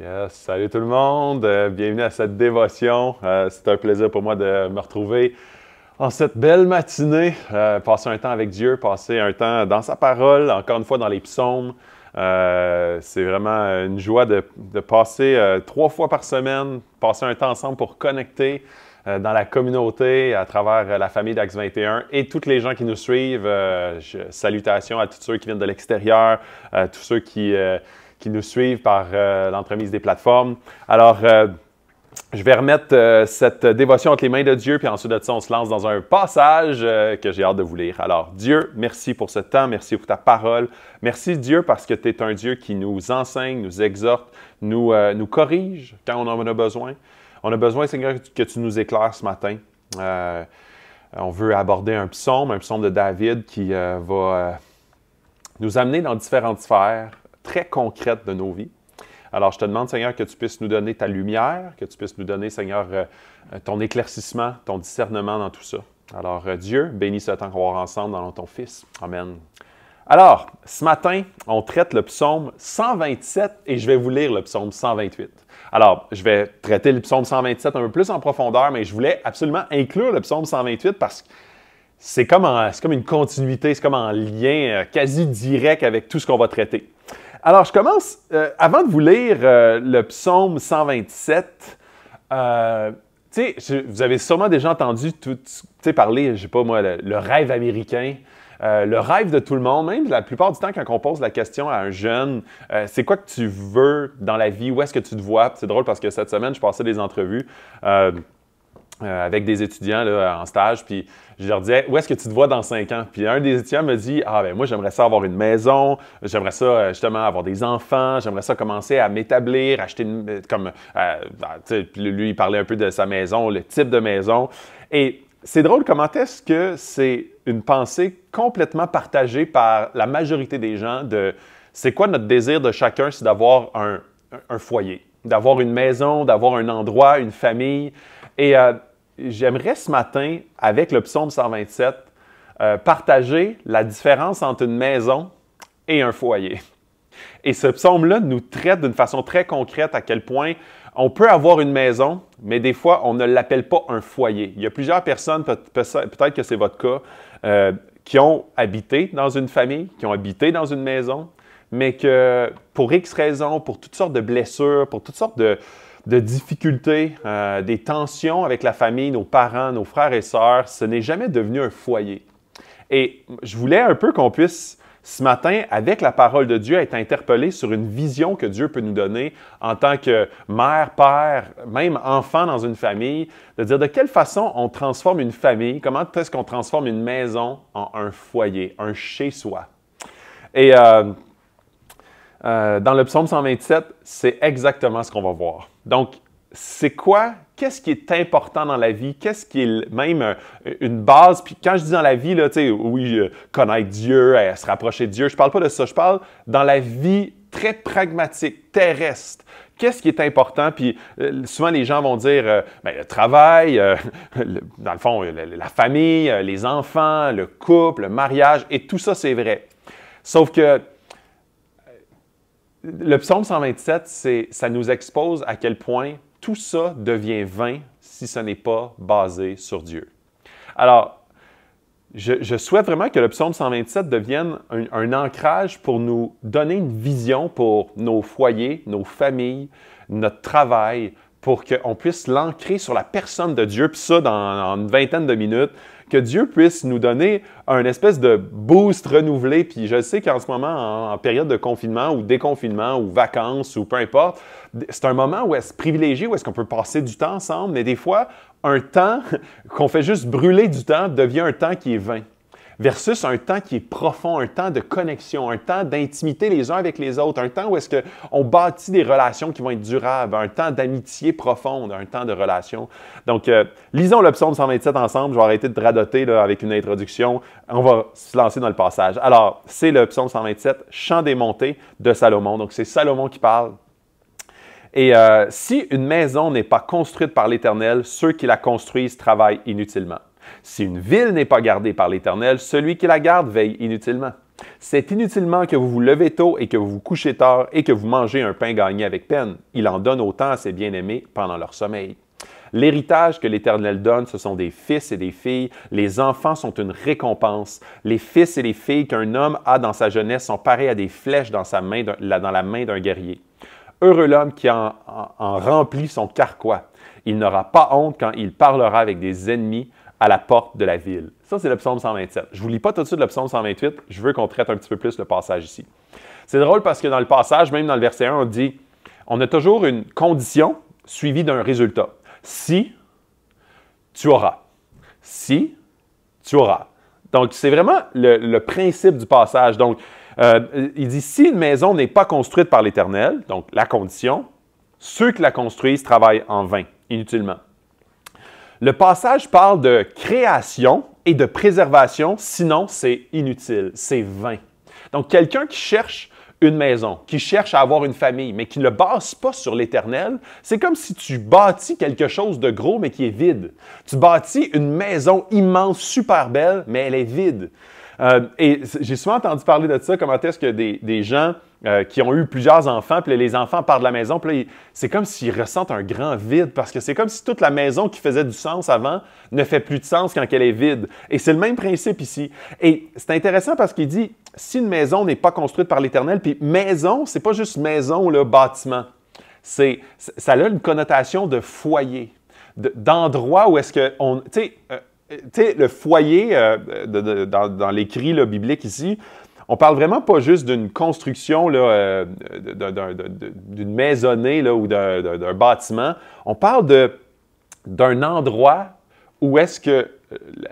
Yes. Salut tout le monde, euh, bienvenue à cette dévotion. Euh, c'est un plaisir pour moi de me retrouver en cette belle matinée, euh, passer un temps avec Dieu, passer un temps dans sa parole, encore une fois dans les psaumes. c'est vraiment une joie de, de passer trois fois par semaine, passer un temps ensemble pour connecter dans la communauté, à travers la famille d'Axe 21 et toutes les gens qui nous suivent. salutations à tous ceux qui viennent de l'extérieur, à tous ceux qui qui nous suivent par euh, l'entremise des plateformes. Alors, euh, je vais remettre euh, cette dévotion entre les mains de Dieu, puis ensuite de ça, on se lance dans un passage que j'ai hâte de vous lire. Alors, Dieu, merci pour ce temps, merci pour ta parole. Merci Dieu parce que tu es un Dieu qui nous enseigne, nous exhorte, nous, nous corrige quand on en a besoin. On a besoin, Seigneur, que tu nous éclaires ce matin. on veut aborder un psaume, un psaume de David qui va nous amener dans différentes sphères très concrètes de nos vies. Alors, je te demande, Seigneur, que tu puisses nous donner ta lumière, que tu puisses nous donner, Seigneur, euh, euh, ton éclaircissement, ton discernement dans tout ça. Alors, euh, Dieu, bénisse ce temps qu'on va ensemble dans ton Fils. Amen. Alors, ce matin, on traite le psaume 127 et je vais vous lire le psaume 128. Alors, je vais traiter le psaume 127 un peu plus en profondeur, mais je voulais absolument inclure le psaume 128 parce que c'est comme, comme une continuité, c'est comme un lien quasi direct avec tout ce qu'on va traiter. Alors, je commence, euh, avant de vous lire euh, le psaume 127, euh, vous avez sûrement déjà entendu tout, parler, je sais pas moi, le, rêve américain. le rêve de tout le monde, même la plupart du temps, quand on pose la question à un jeune, c'est quoi que tu veux dans la vie, où est-ce que tu te vois? C'est drôle parce que cette semaine, je passais des entrevues. Euh, avec des étudiants là, en stage, puis je leur disais Où est-ce que tu te vois dans cinq ans Puis un des étudiants me dit Ah, ben moi, j'aimerais ça avoir une maison, j'aimerais ça euh, justement avoir des enfants, j'aimerais ça commencer à m'établir, acheter une. Euh, comme. Ben, lui, il parlait un peu de sa maison, le type de maison. Et c'est drôle comment est-ce que c'est une pensée complètement partagée par la majorité des gens de c'est quoi notre désir de chacun, c'est d'avoir un, un, foyer, d'avoir une maison, d'avoir un endroit, une famille. Et j'aimerais ce matin, avec le psaume 127, euh, partager la différence entre une maison et un foyer. Et ce psaume-là nous traite d'une façon très concrète à quel point on peut avoir une maison, mais des fois, on ne l'appelle pas un foyer. Il y a plusieurs personnes, peut-être que c'est votre cas, euh, qui ont habité dans une famille, qui ont habité dans une maison, mais que pour X raisons, pour toutes sortes de blessures, pour toutes sortes de, de difficultés, euh, des tensions avec la famille, nos parents, nos frères et sœurs, ce n'est jamais devenu un foyer. Et je voulais un peu qu'on puisse ce matin, avec la parole de Dieu, être interpellé sur une vision que Dieu peut nous donner en tant que mère, père, même enfant dans une famille, de dire de quelle façon on transforme une famille, comment est-ce qu'on transforme une maison en un foyer, un chez-soi. Et euh, euh, dans le psaume 127, c'est exactement ce qu'on va voir. Donc, c'est quoi, qu'est-ce qui est important dans la vie, qu'est-ce qui est même euh, une base. Puis quand je dis dans la vie, là, tu sais, oui, euh, connaître Dieu, euh, se rapprocher de Dieu, je parle pas de ça, je parle dans la vie très pragmatique, terrestre. Qu'est-ce qui est important? Puis souvent, les gens vont dire ben, le travail, dans le fond, la famille, les enfants, le couple, le mariage, et tout ça, c'est vrai. Sauf que le psaume 127, c'est, ça nous expose à quel point tout ça devient vain si ce n'est pas basé sur Dieu. Alors, je, souhaite vraiment que le psaume 127 devienne un, ancrage pour nous donner une vision pour nos foyers, nos familles, notre travail, pour qu'on puisse l'ancrer sur la personne de Dieu, puis ça dans, une vingtaine de minutes, que Dieu puisse nous donner un espèce de boost renouvelé. Puis je sais qu'en ce moment, en, en, période de confinement ou déconfinement ou vacances ou peu importe, c'est un moment où est-ce privilégié, où est-ce qu'on peut passer du temps ensemble, mais des fois, un temps qu'on fait juste brûler du temps devient un temps qui est vain versus un temps qui est profond, un temps de connexion, un temps d'intimité les uns avec les autres, un temps où est-ce qu'on bâtit des relations qui vont être durables, un temps d'amitié profonde, un temps de relation. Donc, euh, lisons le psaume 127 ensemble. Je vais arrêter de radoter avec une introduction. On va se lancer dans le passage. Alors, c'est le psaume 127, Chant des montées de Salomon. Donc, c'est Salomon qui parle. Et euh, si une maison n'est pas construite par l'Éternel, ceux qui la construisent travaillent inutilement. Si une ville n'est pas gardée par l'Éternel, celui qui la garde veille inutilement. C'est inutilement que vous vous levez tôt et que vous vous couchez tard et que vous mangez un pain gagné avec peine. Il en donne autant à ses bien-aimés pendant leur sommeil. L'héritage que l'Éternel donne, ce sont des fils et des filles. Les enfants sont une récompense. Les fils et les filles qu'un homme a dans sa jeunesse sont pareils à des flèches dans, la main d'un guerrier. Heureux l'homme qui en remplit son carquois. Il n'aura pas honte quand il parlera avec des ennemis à la porte de la ville. Ça, c'est le 127. Je ne vous lis pas tout de suite le 128, je veux qu'on traite un petit peu plus le passage ici. C'est drôle parce que dans le passage, même dans le verset 1, on dit on a toujours une condition suivie d'un résultat. Si tu auras. Si tu auras. Donc, c'est vraiment le, principe du passage. Donc, euh, il dit si une maison n'est pas construite par l'Éternel, donc la condition, ceux qui la construisent travaillent en vain, inutilement. Le passage parle de création et de préservation, sinon c'est inutile, c'est vain. Donc quelqu'un qui cherche une maison, qui cherche à avoir une famille, mais qui ne base pas sur l'éternel, c'est comme si tu bâtis quelque chose de gros mais qui est vide. Tu bâtis une maison immense, super belle, mais elle est vide. Euh, et j'ai souvent entendu parler de ça, comment ah, est-ce que des, des gens euh, qui ont eu plusieurs enfants, puis les enfants partent de la maison, puis c'est comme s'ils ressentent un grand vide, parce que c'est comme si toute la maison qui faisait du sens avant ne fait plus de sens quand elle est vide. Et c'est le même principe ici. Et c'est intéressant parce qu'il dit, si une maison n'est pas construite par l'Éternel, puis maison, c'est pas juste maison, le bâtiment. C'est, ça a une connotation de foyer, d'endroit où est-ce que on, tu sais, euh, euh, tu sais, le foyer euh, dans, l'écrit biblique ici, on parle vraiment pas juste d'une construction, euh, d'une maisonnée ou d'un bâtiment. On parle d'un endroit où est-ce que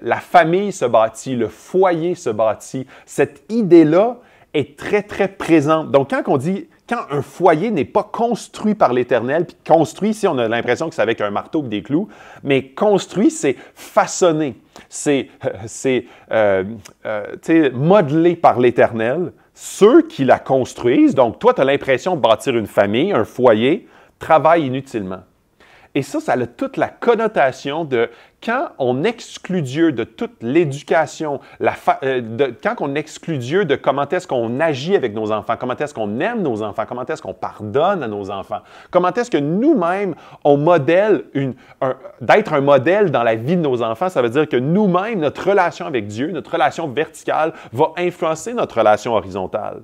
la famille se bâtit, le foyer se bâtit. Cette idée-là est très, très présente. Donc, quand on dit quand un foyer n'est pas construit par l'Éternel, puis construit, si on a l'impression que c'est avec un marteau ou des clous, mais construit, c'est façonné, c'est euh, euh, euh modelé par l'Éternel. Ceux qui la construisent, donc toi, tu as l'impression de bâtir une famille, un foyer, travaille inutilement. Et ça, ça a toute la connotation de quand on exclut Dieu de toute l'éducation, euh, quand on exclut Dieu de comment est-ce qu'on agit avec nos enfants, comment est-ce qu'on aime nos enfants, comment est-ce qu'on pardonne à nos enfants, comment est-ce que nous-mêmes, on modèle d'être un modèle dans la vie de nos enfants, ça veut dire que nous-mêmes, notre relation avec Dieu, notre relation verticale va influencer notre relation horizontale.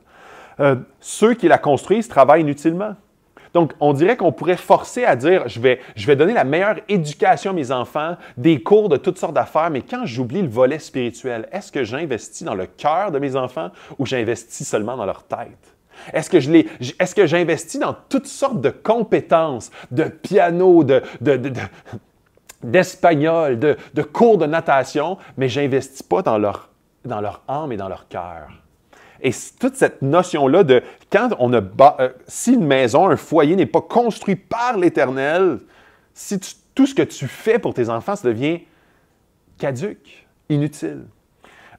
Euh, ceux qui la construisent travaillent inutilement. Donc, on dirait qu'on pourrait forcer à dire, je vais, je vais donner la meilleure éducation à mes enfants, des cours de toutes sortes d'affaires, mais quand j'oublie le volet spirituel, est-ce que j'investis dans le cœur de mes enfants ou j'investis seulement dans leur tête? Est-ce que, je les, est-ce que j'investis dans toutes sortes de compétences, de piano, de, de, d'espagnol, de, de, cours de natation, mais j'investis pas dans leur, dans leur âme et dans leur cœur. Et toute cette notion-là de quand on a euh, si une maison, un foyer n'est pas construit par l'Éternel, si tout ce que tu fais pour tes enfants, devient caduque, inutile.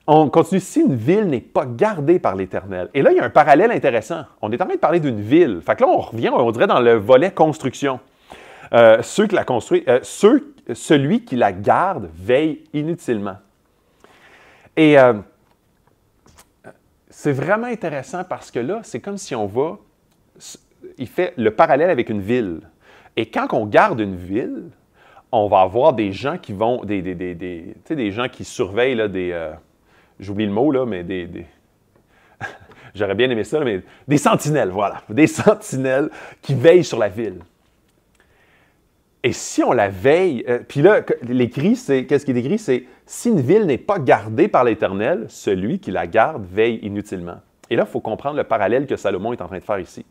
On continue, si une ville n'est pas gardée par l'Éternel. Et là, il y a un parallèle intéressant. On est en train de parler d'une ville. Fait que là, on revient, on dirait, dans le volet construction. Euh, ceux la euh, celui qui la garde veille inutilement. Et c'est vraiment intéressant parce que là, c'est comme si on va. Il fait le parallèle avec une ville. Et quand on garde une ville, on va avoir des gens qui vont. Des, des, des, gens qui surveillent là, des. Euh, j'oublie le mot, là, mais des. J'aurais bien aimé ça, mais des sentinelles, voilà. Des sentinelles qui veillent sur la ville. Et si on la veille, euh, puis là, l'écrit, c'est. Qu'est-ce qui est écrit? C'est si une ville n'est pas gardée par l'Éternel, celui qui la garde veille inutilement. Et là, il faut comprendre le parallèle que Salomon est en train de faire ici.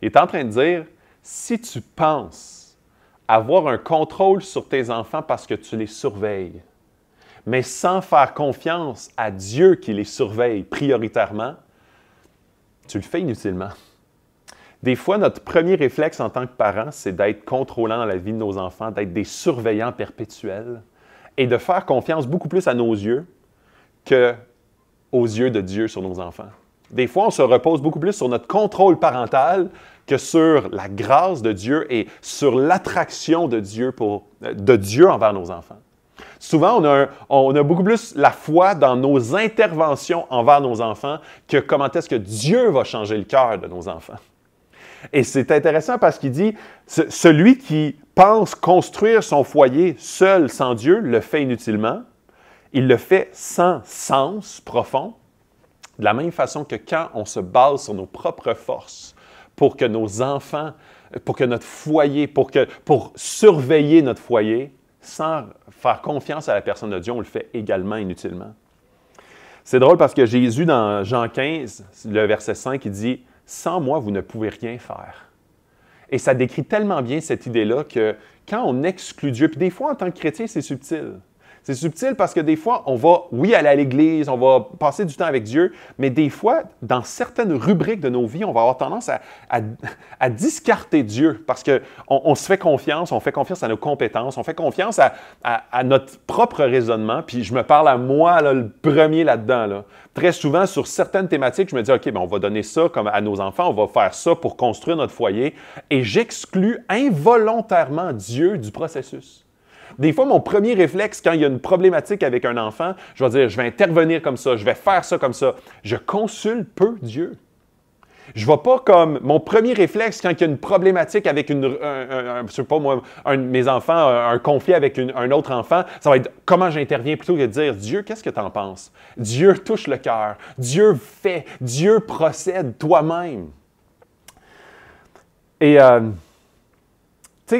Il est en train de dire, si tu penses avoir un contrôle sur tes enfants parce que tu les surveilles, mais sans faire confiance à Dieu qui les surveille prioritairement, tu le fais inutilement. Des fois, notre premier réflexe en tant que parents, c'est d'être contrôlant dans la vie de nos enfants, d'être des surveillants perpétuels et de faire confiance beaucoup plus à nos yeux que aux yeux de Dieu sur nos enfants. Des fois, on se repose beaucoup plus sur notre contrôle parental que sur la grâce de Dieu et sur l'attraction de Dieu, pour, de Dieu envers nos enfants. Souvent, on on a beaucoup plus la foi dans nos interventions envers nos enfants que comment est-ce que Dieu va changer le cœur de nos enfants. Et c'est intéressant parce qu'il dit, celui qui pense construire son foyer seul, sans Dieu, le fait inutilement. Il le fait sans sens profond. De la même façon que quand on se base sur nos propres forces pour que nos enfants, pour que notre foyer, pour, que, pour surveiller notre foyer, sans faire confiance à la personne de Dieu, on le fait également inutilement. C'est drôle parce que Jésus, dans Jean 15, le verset 5, il dit Sans moi, vous ne pouvez rien faire. Et ça décrit tellement bien cette idée-là que quand on exclut Dieu, puis des fois en tant que chrétien, c'est subtil. C'est subtil parce que des fois, on va, oui, aller à l'église, on va passer du temps avec Dieu, mais des fois, dans certaines rubriques de nos vies, on va avoir tendance à, discarter Dieu parce qu'on on se fait confiance, on fait confiance à nos compétences, on fait confiance à, notre propre raisonnement, puis je me parle à moi, le premier là-dedans. Là. Très souvent, sur certaines thématiques, je me dis, OK, ben, on va donner ça comme à nos enfants, on va faire ça pour construire notre foyer, et j'exclus involontairement Dieu du processus. Des fois, mon premier réflexe quand il y a une problématique avec un enfant, je vais dire, je vais intervenir comme ça, je vais faire ça comme ça. Je consulte peu Dieu. Je ne vais pas comme mon premier réflexe quand il y a une problématique avec une, un, Je ne sais pas moi, de mes enfants, un, conflit avec un autre enfant, ça va être comment j'interviens plutôt que de dire Dieu, qu'est-ce que tu en penses? Dieu touche le cœur, Dieu fait, Dieu procède toi-même. Et euh,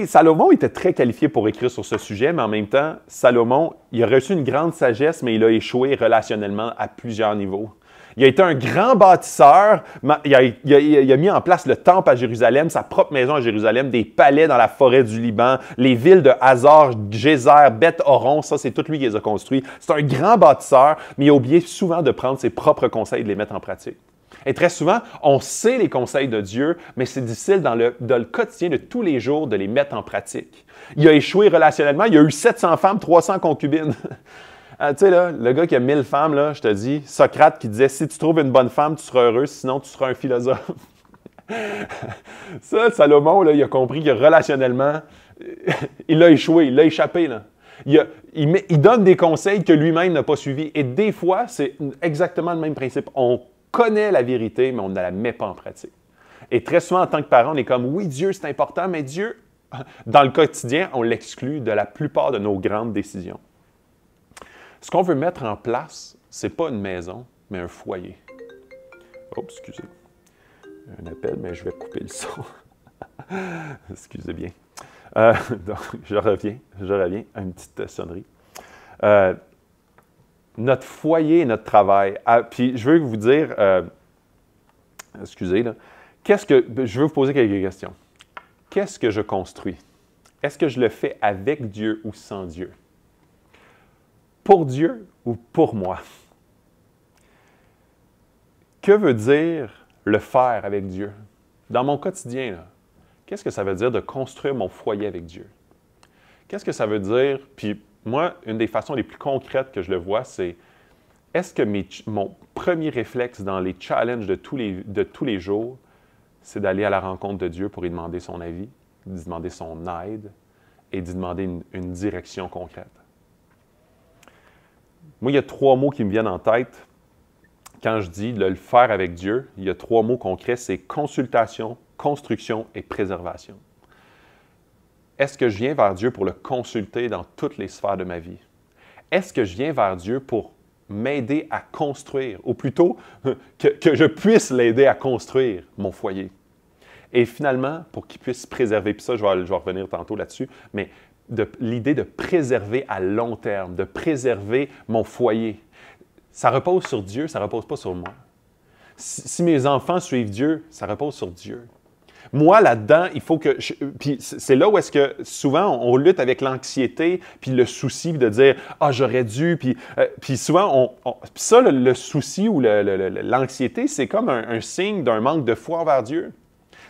Salomon était très qualifié pour écrire sur ce sujet, mais en même temps, Salomon, il a reçu une grande sagesse, mais il a échoué relationnellement à plusieurs niveaux. Il a été un grand bâtisseur. Il a, mis en place le temple à Jérusalem, sa propre maison à Jérusalem, des palais dans la forêt du Liban, les villes de Hazar, Gézer, Beth Oron, Ça, c'est tout lui qui les a construits. C'est un grand bâtisseur, mais il a oublié souvent de prendre ses propres conseils et de les mettre en pratique. Et très souvent, on sait les conseils de Dieu, mais c'est difficile dans le, dans le quotidien de tous les jours de les mettre en pratique. Il a échoué relationnellement, il a eu 700 femmes, 300 concubines. Ah, tu sais, là, le gars qui a 1000 femmes, là, je te dis, Socrate qui disait Si tu trouves une bonne femme, tu seras heureux, sinon tu seras un philosophe. ça, Salomon, il a compris que relationnellement, il a échoué, il a échappé. Il, donne des conseils que lui-même n'a pas suivis. Et des fois, c'est exactement le même principe. On connaît la vérité, mais on ne la met pas en pratique. Et très souvent, en tant que parent, on est comme, oui, Dieu, c'est important, mais Dieu, dans le quotidien, on l'exclut de la plupart de nos grandes décisions. Ce qu'on veut mettre en place, c'est pas une maison, mais un foyer. Oh, excusez. Un appel, mais je vais couper le son. excusez bien. Euh, donc, je reviens, je reviens à une petite sonnerie. Euh, notre foyer, notre travail. Ah, puis je veux vous dire, euh, excusez, qu'est-ce que, je veux vous poser quelques questions. Qu'est-ce que je construis? Est-ce que je le fais avec Dieu ou sans Dieu? Pour Dieu ou pour moi? Que veut dire le faire avec Dieu? Dans mon quotidien, qu'est-ce que ça veut dire de construire mon foyer avec Dieu? Qu'est-ce que ça veut dire? Puis moi, une des façons les plus concrètes que je le vois, c'est est-ce que mon premier réflexe dans les challenges de tous les, jours, c'est d'aller à la rencontre de Dieu pour lui demander son avis, lui demander son aide et lui demander une, une direction concrète? Moi, il y a trois mots qui me viennent en tête quand je dis le faire avec Dieu. Il y a trois mots concrets, c'est consultation, construction et préservation. Est-ce que je viens vers Dieu pour le consulter dans toutes les sphères de ma vie? Est-ce que je viens vers Dieu pour m'aider à construire, ou plutôt que, je puisse l'aider à construire mon foyer? Et finalement, pour qu'il puisse préserver, puis ça, je vais, revenir tantôt là-dessus, mais l'idée de préserver à long terme, de préserver mon foyer, ça repose sur Dieu, ça repose pas sur moi. si mes enfants suivent Dieu, ça repose sur Dieu. Moi, là-dedans, il faut que. Puis c'est là où est-ce que souvent on, lutte avec l'anxiété, puis le souci de dire Ah, j'aurais dû. Puis, euh, puis souvent, on, ça, le, souci ou l'anxiété, c'est comme un, signe d'un manque de foi envers Dieu.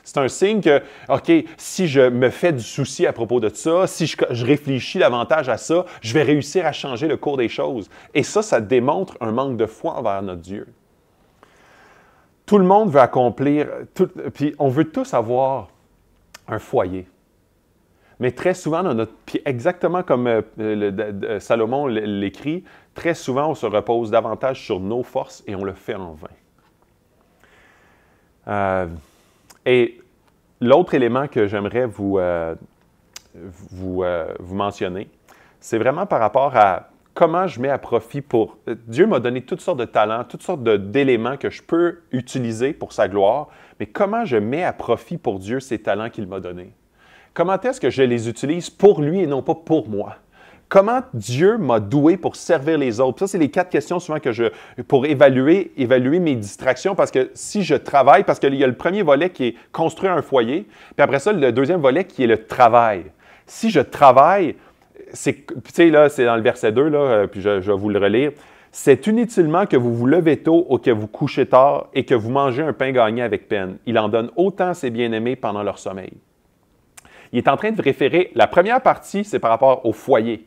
C'est un signe que, OK, si je me fais du souci à propos de ça, si je, je, réfléchis davantage à ça, je vais réussir à changer le cours des choses. Et ça, ça démontre un manque de foi envers notre Dieu. Tout le monde veut accomplir, euh, tout, euh, puis on veut tous avoir un foyer. Mais très souvent, exactement comme euh, Salomon l'écrit, très souvent, on se repose davantage sur nos forces et on le fait en vain. et l'autre élément que j'aimerais vous, vous mentionner, c'est vraiment par rapport à comment je mets à profit pour... Euh, Dieu m'a donné toutes sortes de talents, toutes sortes d'éléments que je peux utiliser pour sa gloire, mais comment je mets à profit pour Dieu ces talents qu'il m'a donnés? Comment est-ce que je les utilise pour lui et non pas pour moi? Comment Dieu m'a doué pour servir les autres? Ça, c'est les quatre questions souvent que je. pour évaluer, évaluer mes distractions, parce que si je travaille, parce qu'il y a le premier volet qui est construire un foyer, puis après ça, le deuxième volet qui est le travail. Si je travaille, c'est, là, c'est dans le verset 2, là, euh, puis je, vais vous le relire. C'est inutilement que vous vous levez tôt ou que vous couchez tard et que vous mangez un pain gagné avec peine. Il en donne autant à ses bien-aimés pendant leur sommeil. Il est en train de référer, la première partie, c'est par rapport au foyer.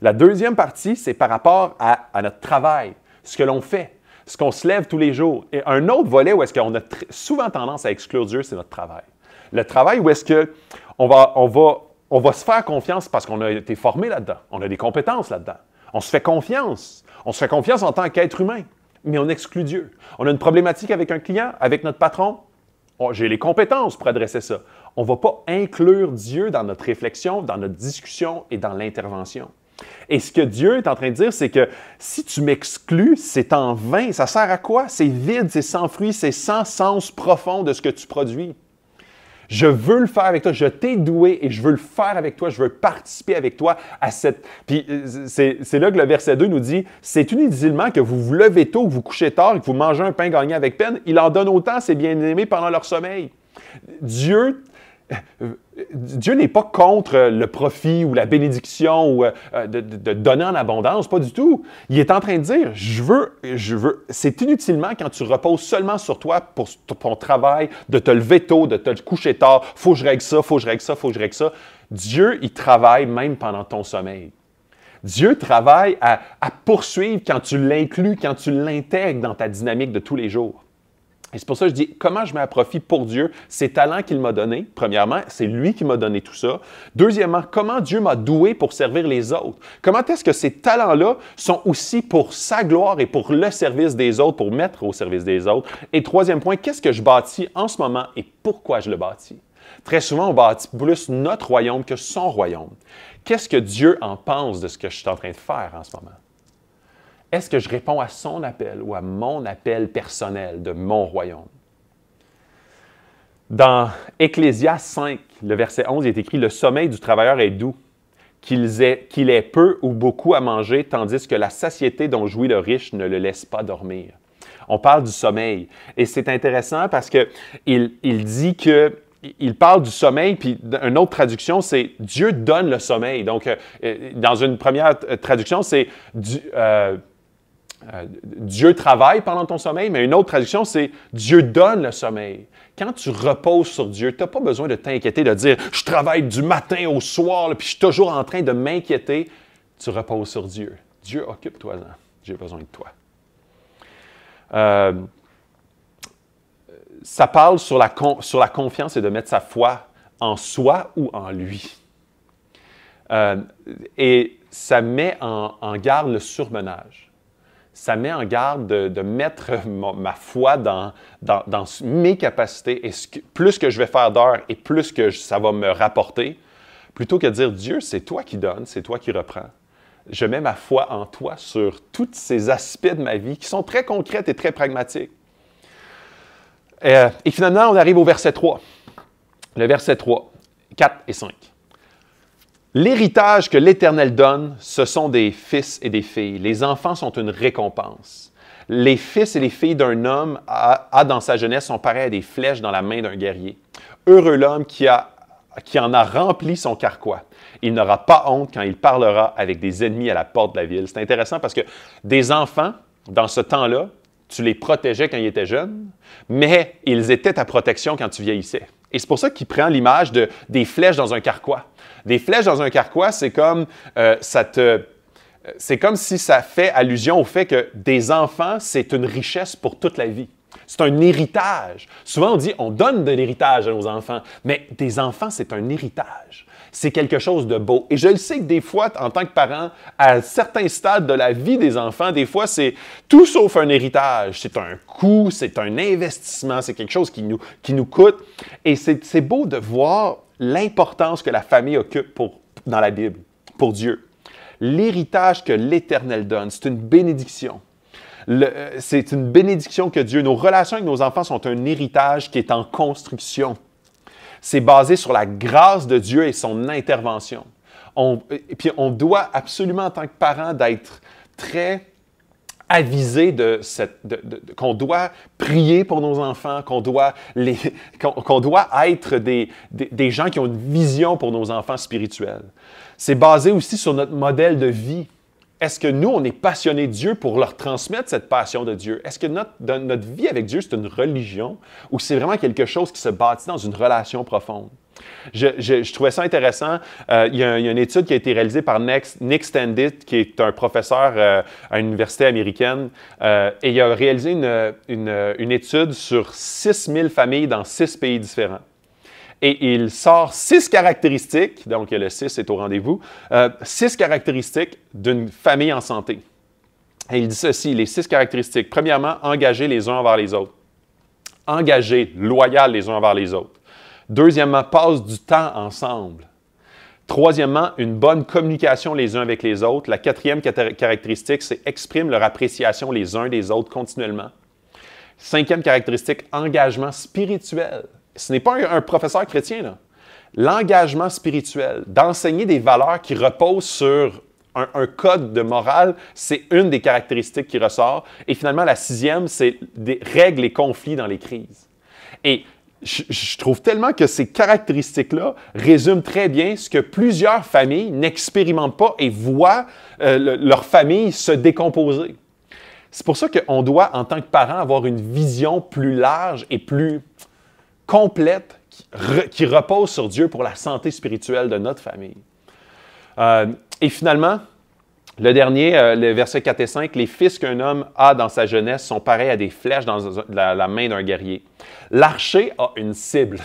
La deuxième partie, c'est par rapport à, notre travail, ce que l'on fait, ce qu'on se lève tous les jours. Et un autre volet où est-ce qu'on a souvent tendance à exclure Dieu, c'est notre travail. Le travail où est-ce qu'on va, on va on va se faire confiance parce qu'on a été formé là-dedans, on a des compétences là-dedans. On se fait confiance. On se fait confiance en tant qu'être humain, mais on exclut Dieu. On a une problématique avec un client, avec notre patron. Oh, j'ai les compétences pour adresser ça. On ne va pas inclure Dieu dans notre réflexion, dans notre discussion et dans l'intervention. Et ce que Dieu est en train de dire, c'est que si tu m'exclus, c'est en vain. Ça sert à quoi? C'est vide, c'est sans fruit, c'est sans sens profond de ce que tu produis. Je veux le faire avec toi. Je t'ai doué et je veux le faire avec toi. Je veux participer avec toi à cette. Puis euh, c'est là que le verset 2 nous dit c'est inutilement que vous vous levez tôt, que vous couchez tard que vous mangez un pain gagné avec peine. Il en donne autant à ses bien-aimés pendant leur sommeil. Dieu euh, Dieu n'est pas contre euh, le profit ou la bénédiction ou euh, de, donner en abondance, pas du tout. Il est en train de dire, je veux, je veux. C'est inutilement quand tu reposes seulement sur toi pour ton travail, de te lever tôt, de te coucher tard, faut que je règle ça, faut que je règle ça, faut que je règle ça. Dieu, il travaille même pendant ton sommeil. Dieu travaille à, à poursuivre quand tu l'inclus, quand tu l'intègres dans ta dynamique de tous les jours. Et c'est pour ça que je dis comment je mets à profit pour Dieu ces talents qu'il m'a donnés. Premièrement, c'est lui qui m'a donné tout ça. Deuxièmement, comment Dieu m'a doué pour servir les autres. Comment est-ce que ces talents-là sont aussi pour sa gloire et pour le service des autres, pour mettre au service des autres. Et troisième point, qu'est-ce que je bâtis en ce moment et pourquoi je le bâtis. Très souvent, on bâtit plus notre royaume que son royaume. Qu'est-ce que Dieu en pense de ce que je suis en train de faire en ce moment? Est-ce que je réponds à son appel ou à mon appel personnel de mon royaume? Dans ecclésias 5, le verset 11, il est écrit Le sommeil du travailleur est doux, qu'il ait, peu ou beaucoup à manger, tandis que la satiété dont jouit le riche ne le laisse pas dormir. On parle du sommeil. Et c'est intéressant parce qu'il il dit que il parle du sommeil, puis une autre traduction, c'est Dieu donne le sommeil. Donc, euh, euh, dans une première traduction, c'est euh, euh, Dieu travaille pendant ton sommeil, mais une autre traduction, c'est Dieu donne le sommeil. Quand tu reposes sur Dieu, tu n'as pas besoin de t'inquiéter, de dire je travaille du matin au soir, puis je suis toujours en train de m'inquiéter. Tu reposes sur Dieu. Dieu occupe toi J'ai besoin de toi. Euh, ça parle sur la, sur la confiance et de mettre sa foi en soi ou en lui. Euh, et ça met en garde le surmenage ça met en garde de, mettre ma foi dans, mes capacités et plus que je vais faire d'heures et plus que ça va me rapporter, plutôt que de dire Dieu, c'est toi qui donne, c'est toi qui reprends. Je mets ma foi en toi sur tous ces aspects de ma vie qui sont très concrètes et très pragmatiques. Euh, et finalement, on arrive au verset 3. Le verset 3, 4 et 5. L'héritage que l'Éternel donne, ce sont des fils et des filles. Les enfants sont une récompense. Les fils et les filles d'un homme a, dans sa jeunesse sont pareils à des flèches dans la main d'un guerrier. Heureux l'homme qui, qui en a rempli son carquois. Il n'aura pas honte quand il parlera avec des ennemis à la porte de la ville. C'est intéressant parce que des enfants, dans ce temps-là, tu les protégeais quand ils étaient jeunes, mais ils étaient ta protection quand tu vieillissais. Et c'est pour ça qu'il prend l'image de, des flèches dans un carquois. Des flèches dans un carquois, c'est comme euh, c'est comme si ça fait allusion au fait que des enfants, c'est une richesse pour toute la vie. C'est un héritage. Souvent, on dit on donne de l'héritage à nos enfants, mais des enfants, c'est un héritage c'est quelque chose de beau. Et je le sais que des fois, en tant que parent, à certains stades de la vie des enfants, des fois, c'est tout sauf un héritage. C'est un coût, c'est un investissement, c'est quelque chose qui nous, qui nous coûte. Et c'est beau de voir l'importance que la famille occupe pour, dans la Bible, pour Dieu. L'héritage que l'Éternel donne, c'est une bénédiction euh, c'est une bénédiction que Dieu. Nos relations avec nos enfants sont un héritage qui est en construction c'est basé sur la grâce de Dieu et son intervention. On, et puis on doit absolument en tant que parent d'être très avisé de, qu'on doit prier pour nos enfants, qu'on doit, qu'on, doit être des, gens qui ont une vision pour nos enfants spirituels. C'est basé aussi sur notre modèle de vie. Est-ce que nous, on est passionnés de Dieu pour leur transmettre cette passion de Dieu? Est-ce que notre, notre vie avec Dieu, c'est une religion ou c'est vraiment quelque chose qui se bâtit dans une relation profonde? Je, trouvais ça intéressant. Euh, il, y a, une étude qui a été réalisée par Next, Nick Standit, qui est un professeur euh, à une université américaine, euh, et il a réalisé une, une étude sur 6000 familles dans six pays différents et il sort six caractéristiques, donc le 6 est au rendez-vous, euh, six caractéristiques d'une famille en santé. Et il dit ceci, les six caractéristiques. Premièrement, engager les uns envers les autres. Engager, loyal les uns envers les autres. Deuxièmement, passe du temps ensemble. Troisièmement, une bonne communication les uns avec les autres. La quatrième caractéristique, c'est exprime leur appréciation les uns des autres continuellement. Cinquième caractéristique, engagement spirituel. Ce n'est pas un, professeur chrétien. L'engagement spirituel, d'enseigner des valeurs qui reposent sur un, code de morale, c'est une des caractéristiques qui ressort. Et finalement, la sixième, c'est des règles et conflits dans les crises. Et je, trouve tellement que ces caractéristiques-là résument très bien ce que plusieurs familles n'expérimentent pas et voient euh, leur famille se décomposer. C'est pour ça qu'on doit, en tant que parent, avoir une vision plus large et plus, complète qui, repose sur Dieu pour la santé spirituelle de notre famille. Euh, et finalement, le dernier, euh, le verset 4 et 5, les fils qu'un homme a dans sa jeunesse sont pareils à des flèches dans la, la main d'un guerrier. L'archer a une cible.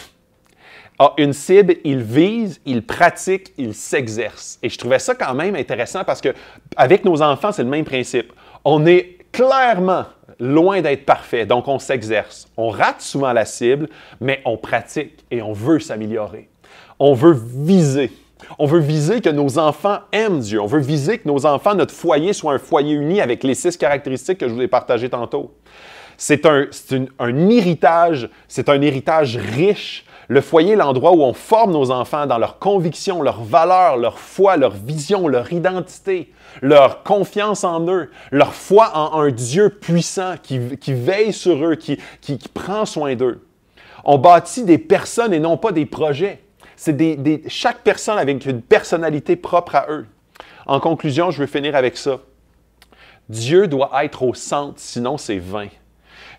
A une cible, il vise, il pratique, il s'exerce. Et je trouvais ça quand même intéressant parce que avec nos enfants, c'est le même principe. On est clairement loin d'être parfait, donc on s'exerce. On rate souvent la cible, mais on pratique et on veut s'améliorer. On veut viser. On veut viser que nos enfants aiment Dieu. On veut viser que nos enfants, notre foyer, soit un foyer uni avec les six caractéristiques que je vous ai partagées tantôt. C'est un, un héritage, c'est un héritage riche le foyer est l'endroit où on forme nos enfants dans leurs convictions, leurs valeurs, leur foi, leur vision, leur identité, leur confiance en eux, leur foi en un Dieu puissant qui, veille sur eux, qui, prend soin d'eux. On bâtit des personnes et non pas des projets. C'est des, chaque personne avec une personnalité propre à eux. En conclusion, je veux finir avec ça. Dieu doit être au centre, sinon c'est vain.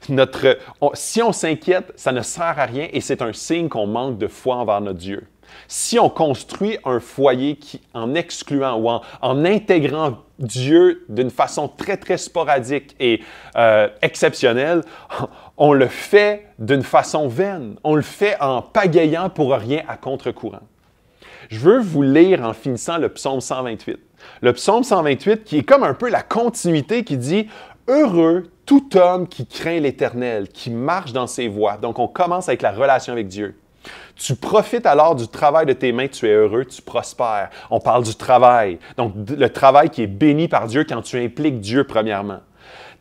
Notre, si on s'inquiète, ça ne sert à rien et c'est un signe qu'on manque de foi envers notre Dieu. Si on construit un foyer qui, en excluant ou en, intégrant Dieu d'une façon très, très sporadique et euh, exceptionnelle, on le fait d'une façon vaine. On le fait en pagayant pour rien à contre-courant. Je veux vous lire en finissant le psaume 128. Le psaume 128 qui est comme un peu la continuité qui dit Heureux tout homme qui craint l'Éternel, qui marche dans ses voies. Donc, on commence avec la relation avec Dieu. Tu profites alors du travail de tes mains, tu es heureux, tu prospères. On parle du travail. Donc, le travail qui est béni par Dieu quand tu impliques Dieu, premièrement.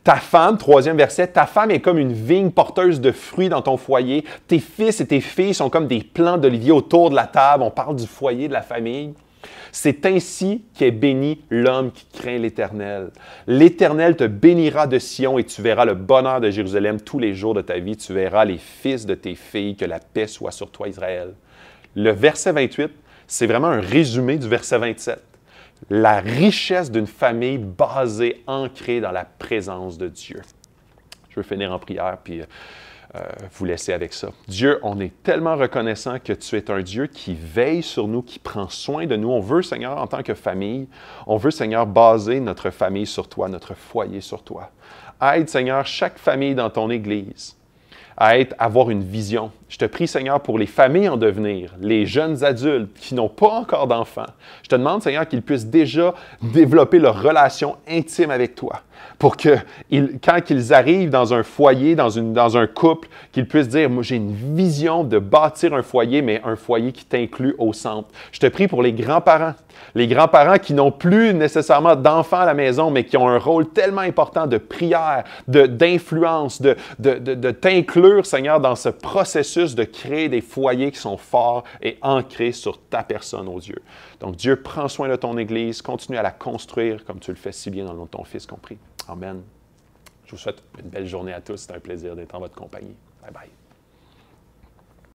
Ta femme, troisième verset, ta femme est comme une vigne porteuse de fruits dans ton foyer. Tes fils et tes filles sont comme des plants d'olivier autour de la table. On parle du foyer, de la famille. C'est ainsi qu'est béni l'homme qui craint l'Éternel. L'Éternel te bénira de Sion et tu verras le bonheur de Jérusalem tous les jours de ta vie. Tu verras les fils de tes filles, que la paix soit sur toi, Israël. Le verset 28, c'est vraiment un résumé du verset 27. La richesse d'une famille basée, ancrée dans la présence de Dieu. Je veux finir en prière, puis euh, euh, vous laisser avec ça. Dieu, on est tellement reconnaissant que tu es un Dieu qui veille sur nous, qui prend soin de nous. On veut, Seigneur, en tant que famille, on veut, Seigneur, baser notre famille sur toi, notre foyer sur toi. Aide, Seigneur, chaque famille dans ton Église à avoir une vision. Je te prie, Seigneur, pour les familles en devenir, les jeunes adultes qui n'ont pas encore d'enfants. Je te demande, Seigneur, qu'ils puissent déjà développer leur relation intime avec toi, pour que ils, quand ils arrivent dans un foyer, dans, une, dans un couple, qu'ils puissent dire, moi j'ai une vision de bâtir un foyer, mais un foyer qui t'inclut au centre. Je te prie pour les grands-parents les grands-parents qui n'ont plus nécessairement d'enfants à la maison, mais qui ont un rôle tellement important de prière, d'influence, de, de, de, t'inclure, Seigneur, dans ce processus de créer des foyers qui sont forts et ancrés sur ta personne aux yeux. Donc Dieu, prends soin de ton Église, continue à la construire comme tu le fais si bien dans le nom de ton Fils compris. Amen. Je vous souhaite une belle journée à tous. C'est un plaisir d'être en votre compagnie. Bye bye.